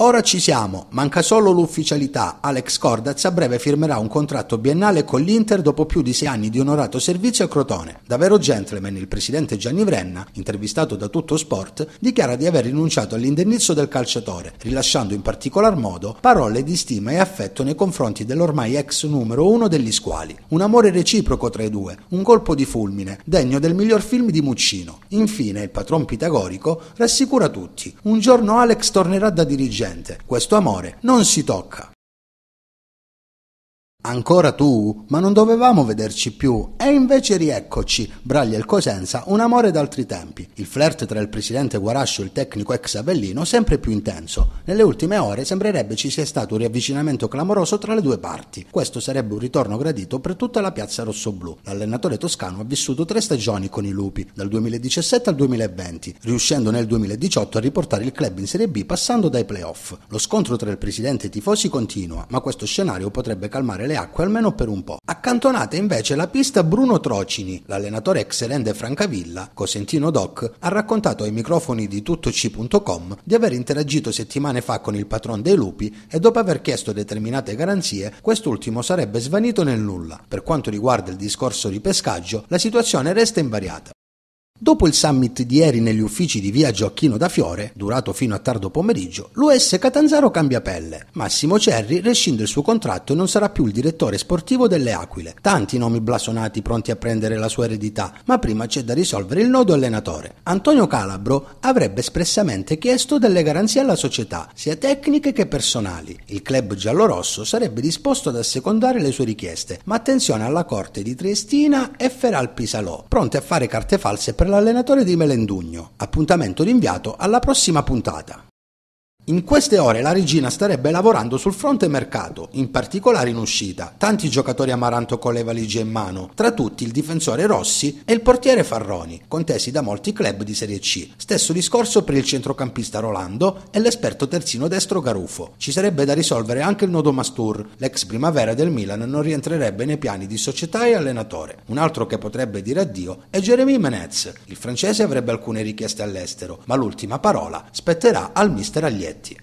Ora ci siamo, manca solo l'ufficialità. Alex Cordaz a breve firmerà un contratto biennale con l'Inter dopo più di sei anni di onorato servizio a Crotone. Davvero gentleman, il presidente Gianni Vrenna, intervistato da Tutto Sport, dichiara di aver rinunciato all'indennizzo del calciatore, rilasciando in particolar modo parole di stima e affetto nei confronti dell'ormai ex numero uno degli squali. Un amore reciproco tra i due, un colpo di fulmine, degno del miglior film di Muccino. Infine, il patron pitagorico rassicura tutti. Un giorno Alex tornerà da dirigente gente. Questo amore non si tocca. Ancora tu? Ma non dovevamo vederci più. E invece rieccoci. Braglia e il Cosenza, un amore d'altri tempi. Il flirt tra il presidente Guarascio e il tecnico ex Avellino sempre più intenso. Nelle ultime ore sembrerebbe ci sia stato un riavvicinamento clamoroso tra le due parti. Questo sarebbe un ritorno gradito per tutta la piazza rossoblù. L'allenatore toscano ha vissuto tre stagioni con i lupi, dal 2017 al 2020, riuscendo nel 2018 a riportare il club in Serie B passando dai playoff. Lo scontro tra il presidente e i tifosi continua, ma questo scenario potrebbe calmare le acque almeno per un po'. Accantonata invece la pista Bruno Trocini, l'allenatore eccellente Francavilla, Cosentino Doc, ha raccontato ai microfoni di tuttoc.com di aver interagito settimane fa con il patron dei lupi e dopo aver chiesto determinate garanzie, quest'ultimo sarebbe svanito nel nulla. Per quanto riguarda il discorso di pescaggio, la situazione resta invariata. Dopo il summit di ieri negli uffici di via Gioacchino da Fiore, durato fino a tardo pomeriggio, l'US Catanzaro cambia pelle. Massimo Cerri rescinde il suo contratto e non sarà più il direttore sportivo delle Aquile. Tanti nomi blasonati pronti a prendere la sua eredità, ma prima c'è da risolvere il nodo allenatore. Antonio Calabro avrebbe espressamente chiesto delle garanzie alla società, sia tecniche che personali. Il club giallorosso sarebbe disposto ad assecondare le sue richieste, ma attenzione alla corte di Triestina e Feral Pisalò, pronte a fare carte false per per l'allenatore di Melendugno. Appuntamento rinviato alla prossima puntata. In queste ore la regina starebbe lavorando sul fronte mercato, in particolare in uscita. Tanti giocatori amaranto con le valigie in mano, tra tutti il difensore Rossi e il portiere Farroni, contesi da molti club di Serie C. Stesso discorso per il centrocampista Rolando e l'esperto terzino destro Garufo. Ci sarebbe da risolvere anche il nodo Mastur, l'ex primavera del Milan non rientrerebbe nei piani di società e allenatore. Un altro che potrebbe dire addio è Jeremy Menez. Il francese avrebbe alcune richieste all'estero, ma l'ultima parola spetterà al mister Aglietti. Донетти.